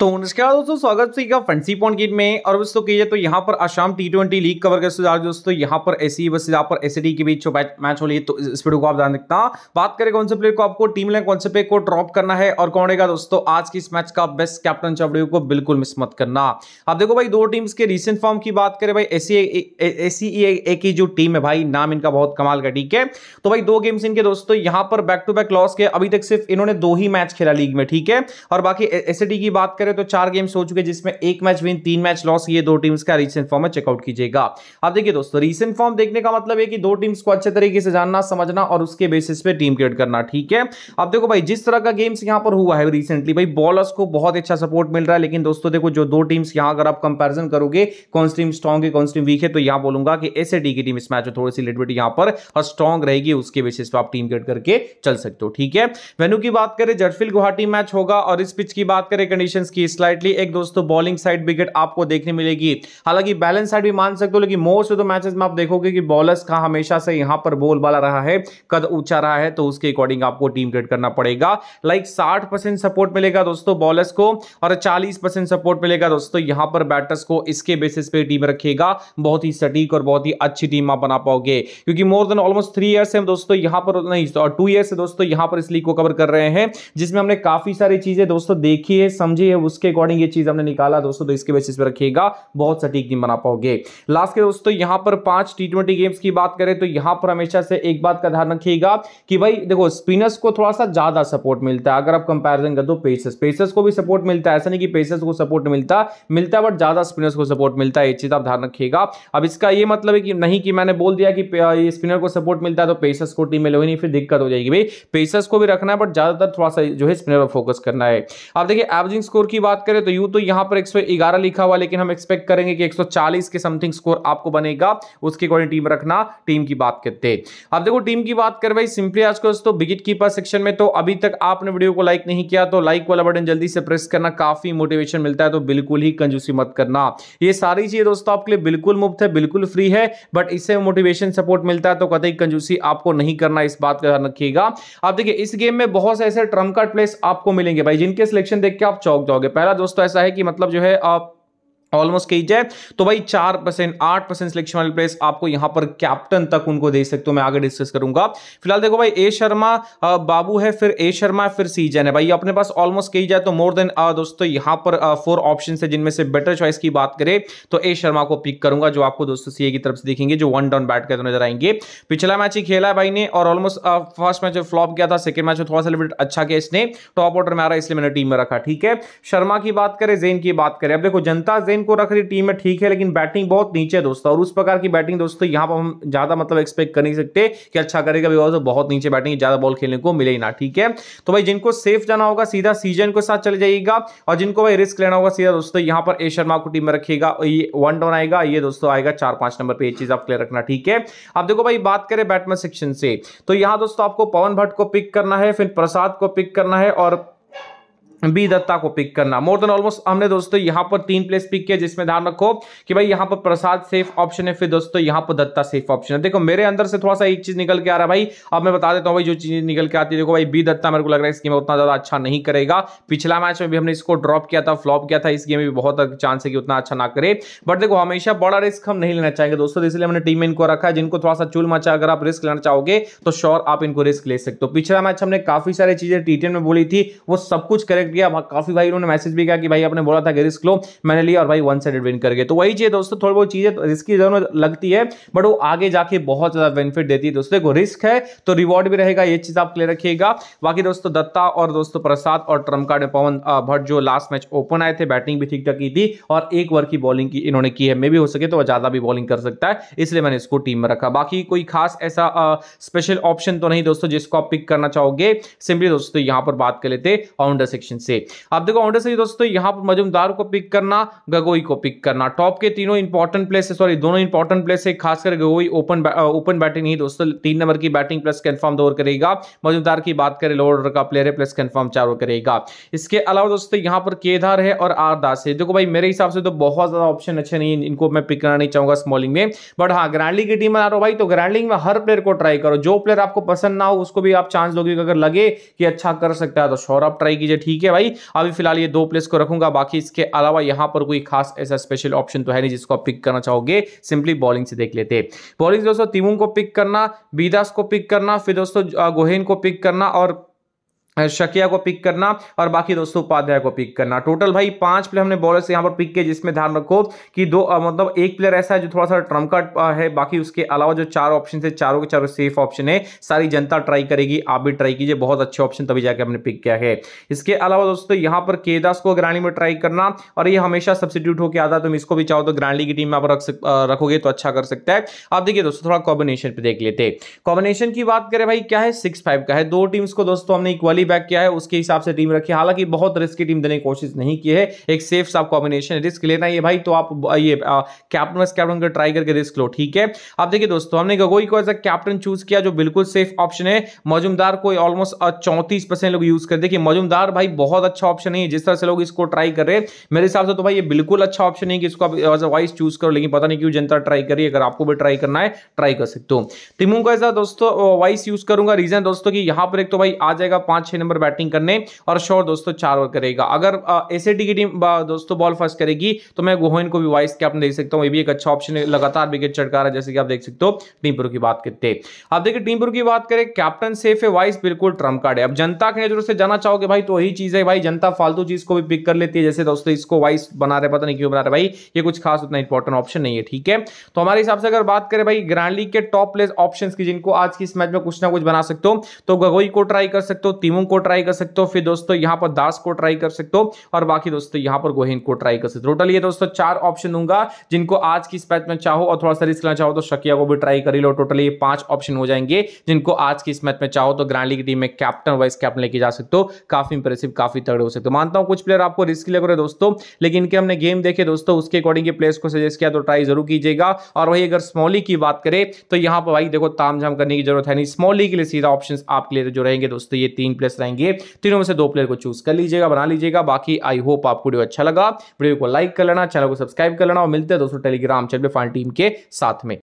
तो नमस्कार दोस्तों स्वागत सीखा फ्रेंडसी पॉन किट में और दोस्तों कीजिए तो यहाँ पर आज शाम टी ट्वेंटी लीग कवर कर सुधार दोस्तों यहाँ पर एसी e बस यहाँ पर एस e के बीच जो मैच हो रही है तो इस वीडियो को आप ध्यान देखता बात करें कौन से प्लेयर को आपको टीम में कौन से प्लेयर को ड्रॉप करना है और कौन रहेगा दोस्तों आज की इस मैच का बेस्ट कैप्टन चौबड़ी को बिल्कुल मिस मत करना आप देखो भाई दो टीम्स के रिसेंट फॉर्म की बात करें भाई एसी ए e की जो टीम है भाई नाम इनका बहुत कमाल का ठीक है तो भाई दो गेम्स इनके दोस्तों यहाँ पर बैक टू बैक लॉस के अभी तक सिर्फ इन्होंने दो ही मैच खेला लीग में ठीक है और बाकी एस की बात करें करें तो चार गेम्स हो चुके जिसमें एक मैच विन तीन मैच लॉस ये दो टीम्स का रीसेंट फॉर्म है चेकआउट कीजिएगा अब देखिए दोस्तों रीसेंट फॉर्म देखने का मतलब है कि दो टीम्स को अच्छे तरीके से जानना समझना और उसके बेसिस पे टीम क्रिएट करना ठीक है अब देखो भाई जिस तरह का गेम्स यहाँ पर हुआ है रिसेंटली भाई बॉलर्स को बहुत अच्छा सपोर्ट मिल रहा है लेकिन दोस्तों देखो जो दो टीम्स यहाँ अगर आप कंपेरिजन करोगे कौन सी टीम स्ट्रॉन्ग है कौन सी टीम वीक है तो यहाँ बोलूंगा कि एस की टीम इस मैच में थोड़ी सी लिटबिट यहाँ पर और स्ट्रॉन्ग रहेगी उसके बेसिस पर आप टीम क्रिएट करके चल सकते हो ठीक है वेन्यू की बात करें जटफिल गुवाहाटी मैच होगा और इस पिच की बात करें कंडीशन की की स्लाइटली एक दोस्तों बॉलिंग साइड विकेट आपको देखने मिलेगी हालांकि बैलेंस साइड भी मान सकते हो लेकिन मोस्ट ऑफ द मैचेस में आप देखोगे कि बॉलर्स का हमेशा से यहां पर बोल वाला रहा है कद ऊंचा रहा है तो उसके अकॉर्डिंग आपको टीम क्रिएट करना पड़ेगा लाइक साठ सपोर्ट मिलेगा दोस्तों बॉलर्स को और चालीस सपोर्ट मिलेगा दोस्तों यहां पर बैटर्स को इसके बेसिस पे टीम रखेगा बहुत ही सटीक और बहुत ही अच्छी टीम आप बना पाओगे क्योंकि more than almost three years से हम दोस्तों यहां पर नहीं टू ईयर्स से दोस्तों यहां पर इस लीग को कवर कर रहे हैं जिसमें हमने काफी सारी चीजें दोस्तों देखी है समझी है उसके अकॉर्डिंग ये चीज हमने निकाला दोस्तों तो इसके बेसिस पर रखिएगा बहुत सटीक नहीं बना पाओगे लास्ट के दोस्तों यहां पर पांच टी गेम्स की बात करें तो यहां पर हमेशा से एक बात का ध्यान रखिएगा कि भाई देखो स्पिनर्स को थोड़ा सा ज्यादा सपोर्ट मिलता है अगर आप कंपेरिजन कर दो पेसर्स पेसर्स को भी सपोर्ट मिलता है ऐसा नहीं कि पेसर्स को सपोर्ट मिलता मिलता बट ज्यादा स्पिनर्स को सपोर्ट मिलता है ये चीज आप ध्यान रखिएगा अब इसका ये मतलब है कि नहीं कि मैंने बोल दिया कि स्पिनर को सपोर्ट मिलता है तो पेसर्स को टीम में लोग नहीं फिर दिक्कत हो जाएगी भाई पेसर्स को भी रखना है बट ज्यादातर थोड़ा सा जो है स्पिनर पर फोकस करना है अब देखिए एवरेजिंग स्कोर की की बात करें तो यू तो यहां पर 111 लिखा हुआ लेकिन हम एक्सपेक्ट करेंगे कि 140 के समथिंग स्कोर आपको बनेगा उसके अकॉर्डिंग टीम रखना टीम की बात करते अब देखो टीम की बात कर भाई सिंपली आज दोस्तों विकेट कीपर सेक्शन में तो अभी तक आपने वीडियो को लाइक नहीं किया तो लाइक वाला बटन जल्दी से प्रेस करना काफी मोटिवेशन मिलता है तो बिल्कुल ही कंजूसी मत करना ये सारी चीजें दोस्तों आपके लिए बिल्कुल मुफ्त है बिल्कुल फ्री है बट इससे मोटिवेशन सपोर्ट मिलता है तो कतई कंजूसी आपको नहीं करना इस बात का ध्यान रखिएगा आप देखिए इस गेम में बहुत से ऐसे ट्रम्प कार्ड प्लेस आपको मिलेंगे भाई जिनके सिलेक्शन देख के आप चौक जाओगे पाओगे पहला दोस्तों ऐसा है कि मतलब जो है आप ऑलमोस्ट कही जाए तो भाई चार परसेंट आठ परसेंट सिलेक्शन वाले प्लेस आपको यहां पर कैप्टन तक उनको दे सकते हो मैं आगे डिस्कस करूंगा फिलहाल देखो भाई ए शर्मा बाबू है फिर ए शर्मा फिर सीजन है भाई अपने पास ऑलमोस्ट कही जाए तो मोर देन दोस्तों यहां पर फोर ऑप्शन है जिनमें से बेटर चॉइस की बात करें तो ए शर्मा को पिक करूंगा जो आपको दोस्तों सीए की तरफ से देखेंगे जो वन डाउन बैट करते नजर आएंगे पिछला मैच ही खेला है भाई ने और ऑलमोस्ट फर्स्ट मैच फ्लॉप किया था सेकंड मैच में थोड़ा सा अच्छा किया इसने टॉप ऑर्डर में आ रहा है इसलिए मैंने टीम में रखा ठीक है शर्मा की बात करें जेन की बात करें अब देखो जनता जेन को रख रही टीम है ठीक है लेकिन बैटिंग बहुत नीचे है दोस्तों और उस प्रकार की बैटिंग दोस्तों यहाँ पर हम ज्यादा मतलब एक्सपेक्ट कर नहीं सकते कि अच्छा करेगा बिकॉज बहुत नीचे बैटिंग ज्यादा बॉल खेलने को मिले ना ठीक है तो भाई जिनको सेफ जाना होगा सीधा सीजन के साथ चले जाइएगा और जिनको भाई रिस्क लेना होगा सीधा दोस्तों यहाँ पर ए शर्मा को टीम में रखिएगा ये वन डाउन आएगा ये दोस्तों आएगा चार पांच नंबर पर यह चीज आप क्लियर रखना ठीक है अब देखो भाई बात करें बैटमैन सेक्शन से तो यहाँ दोस्तों आपको पवन भट्ट को पिक करना है फिर प्रसाद को पिक करना है और बी दत्ता को पिक करना मोर देन ऑलमोस्ट हमने दोस्तों यहां पर तीन प्लेस पिक किया जिसमें ध्यान रखो कि भाई यहां पर प्रसाद सेफ ऑप्शन है फिर दोस्तों यहां पर दत्ता सेफ ऑप्शन है देखो मेरे अंदर से थोड़ा सा एक चीज निकल के आ रहा है भाई अब मैं बता देता हूं भाई जो चीज निकल के आती है देखो भाई बी दत्ता मेरे को लग रहा है इस गेम उतना ज्यादा अच्छा नहीं करेगा पिछला मैच में भी हमने इसको ड्रॉप किया था फ्लॉप किया था इस गेम में भी बहुत चांस है कि उतना अच्छा ना करे बट देखो हमेशा बड़ा रिस्क हम नहीं लेना चाहेंगे दोस्तों इसलिए हमने टीम इनको रखा है जिनको थोड़ा सा चूल मचा अगर आप रिस्क लेना चाहोगे तो श्योर आप इनको रिस्क ले सकते हो पिछला मैच हमने काफी सारी चीजें टी में बोली थी वो सब कुछ करेक्ट एक्सपेक्ट किया काफी भाई उन्होंने मैसेज भी किया कि भाई आपने बोला था कि रिस्क लो मैंने लिया और भाई वन साइड विन करके तो वही चाहिए दोस्तों थोड़ी बहुत चीजें रिस्की तो जरूर लगती है बट वो आगे जाके बहुत ज्यादा बेनिफिट देती है दोस्तों देखो रिस्क है तो रिवॉर्ड भी रहेगा ये चीज आप क्लियर रखिएगा बाकी दोस्तों दत्ता और दोस्तों प्रसाद और ट्रम्प कार्ड पवन भट्ट जो लास्ट मैच ओपन आए थे बैटिंग भी ठीक ठाक की थी और एक ओवर की बॉलिंग की इन्होंने की है मे भी हो सके तो वह ज्यादा भी बॉलिंग कर सकता है इसलिए मैंने इसको टीम में रखा बाकी कोई खास ऐसा स्पेशल ऑप्शन तो नहीं दोस्तों जिसको आप पिक करना चाहोगे सिंपली दोस्तों यहां पर बात कर लेते ऑन द सेक्शन से आप देखो ऑर्डर सही दोस्तों यहाँ पर मजुमदार को पिक करना गगोई को पिक करना टॉप के तीनों इंपॉर्टेंट प्लेस है सॉरी दोनों इंपॉर्टेंट प्लेस है खासकर गगोई ओपन ओपन बैटिंग नहीं दोस्तों तीन नंबर की बैटिंग प्लस कन्फर्म दो करेगा मजुमदार की बात करें लोअर का प्लेयर है प्लस कन्फर्म चार ओवर करेगा इसके अलावा दोस्तों यहाँ पर केदार है और आर दास है देखो भाई मेरे हिसाब से तो बहुत ज्यादा ऑप्शन अच्छे नहीं इनको मैं पिक करना नहीं चाहूंगा स्मॉलिंग में बट हाँ ग्रैंडली की टीम बना रहा भाई तो ग्रैंडलिंग में हर प्लेयर को ट्राई करो जो प्लेयर आपको पसंद ना हो उसको भी आप चांस दोगे अगर लगे कि अच्छा कर सकता है तो शोर आप ट्राई कीजिए ठीक है है भाई अभी फिलहाल ये दो प्लेस को रखूंगा बाकी इसके अलावा यहां पर कोई खास ऐसा स्पेशल ऑप्शन तो है नहीं जिसको आप पिक करना चाहोगे सिंपली बॉलिंग से देख लेते बॉलिंग दोस्तों तिमुन को पिक करना बीदास को पिक करना फिर दोस्तों गोहेन को पिक करना और शकिया को पिक करना और बाकी दोस्तों उपाध्याय को पिक करना टोटल भाई पांच प्लेयर हमने से यहाँ पर पिक किया जिसमें ध्यान रखो कि दो मतलब एक प्लेयर ऐसा है जो थोड़ा सा ट्रम्प का है बाकी उसके अलावा जो चार ऑप्शन है चारों के चारों सेफ ऑप्शन है सारी जनता ट्राई करेगी आप भी ट्राई कीजिए बहुत अच्छे ऑप्शन तभी जाकर हमने पिक किया है इसके अलावा दोस्तों यहाँ पर केदास को ग्रांडी में ट्राई करना और ये हमेशा सब्सिट्यूट होकर आता है तुम इसको भी चाहो तो ग्रांडी की टीम में आप रख रखोगे तो अच्छा कर सकता है आप देखिए दोस्तों थोड़ा कॉम्बिनेशन पर देख लेते कॉम्बिनेशन की बात करें भाई क्या है सिक्स फाइव का है दो टीम्स को दोस्तों हमने इक्वली बैक किया है उसके हिसाब से टीम रखी हालांकि बहुत रिस्की टीम देने की कोशिश नहीं की है एक सेफ साफ कॉम्बिनेशन रिस्क लेना है भाई तो आप ये कैप्टन वाइस कैप्टन का ट्राई करके रिस्क लो ठीक है अब देखिए दोस्तों हमने गगोई को एज अ कैप्टन चूज किया जो बिल्कुल सेफ ऑप्शन है मजुमदार को ऑलमोस्ट चौंतीस परसेंट लोग यूज कर देखिए मजुमदार भाई बहुत अच्छा ऑप्शन है जिस तरह से लोग इसको ट्राई कर रहे हैं मेरे हिसाब से तो भाई ये बिल्कुल अच्छा ऑप्शन है कि इसको आप एज अ वाइस चूज करो लेकिन पता नहीं क्यों जनता ट्राई करिए अगर आपको भी ट्राई करना है ट्राई कर सकते हो टीमों का ऐसा दोस्तों वाइस यूज करूंगा रीजन दोस्तों की यहां पर एक तो भाई आ जाएगा पांच छह नंबर बैटिंग करने और शोर दोस्तों चार ओवर करेगा अगर एसएटी की टीम दोस्तों बॉल फर्स्ट करेगी तो मैं गोहन को भी वाइस कैप्टन देख सकता हूँ ये भी एक अच्छा ऑप्शन है लगातार विकेट चटका रहा है जैसे कि आप देख सकते हो टीमपुर की बात करते अब देखिए टीमपुर की बात करें कैप्टन सेफ है वाइस बिल्कुल ट्रम कार्ड है अब जनता के नजर से जाना चाहोगे भाई तो वही चीज है भाई जनता फालतू चीज को भी पिक कर लेती है जैसे दोस्तों इसको वाइस बना रहे पता नहीं क्यों बना रहे भाई ये कुछ खास उतना इंपॉर्टेंट ऑप्शन नहीं है ठीक है तो हमारे हिसाब से अगर बात करें भाई ग्रैंड लीग के टॉप प्लेस ऑप्शन की जिनको आज की इस मैच में कुछ ना कुछ बना सकते हो तो गगोई को ट्राई कर सकते हो तीमो सोमो को ट्राई कर सकते हो फिर दोस्तों यहाँ पर दास को ट्राई कर सकते हो और बाकी दोस्तों यहाँ पर गोहिंद को ट्राई कर सकते हो टोटल ये दोस्तों चार ऑप्शन दूंगा जिनको आज की स्पैच में चाहो और थोड़ा सा रिस्क लेना चाहो तो शकिया को भी ट्राई कर लो टोटल ये पांच ऑप्शन हो जाएंगे जिनको आज की इस मैच में चाहो तो ग्रांडली की टीम में कैप्टन वाइस कैप्टन लेके जा सकते हो काफी इंप्रेसिव काफी तगड़े हो सकते हो मानता हूँ कुछ प्लेयर आपको रिस्क लग रहे दोस्तों लेकिन इनके हमने गेम देखे दोस्तों उसके अकॉर्डिंग ये प्लेयर्स को सजेस्ट किया तो ट्राई जरूर कीजिएगा और वही अगर स्मॉली की बात करें तो यहाँ पर भाई देखो तामझाम करने की जरूरत है नहीं स्मॉली के लिए सीधा ऑप्शन आपके लिए जो रहेंगे दोस्तों ये तीन प्लेयर प्लेयर्स रहेंगे तीनों में से दो प्लेयर को चूज कर लीजिएगा बना लीजिएगा बाकी आई होप आपको वीडियो अच्छा लगा वीडियो को लाइक कर लेना चैनल को सब्सक्राइब कर लेना और मिलते हैं दोस्तों टेलीग्राम चैनल पर फाइन टीम के साथ में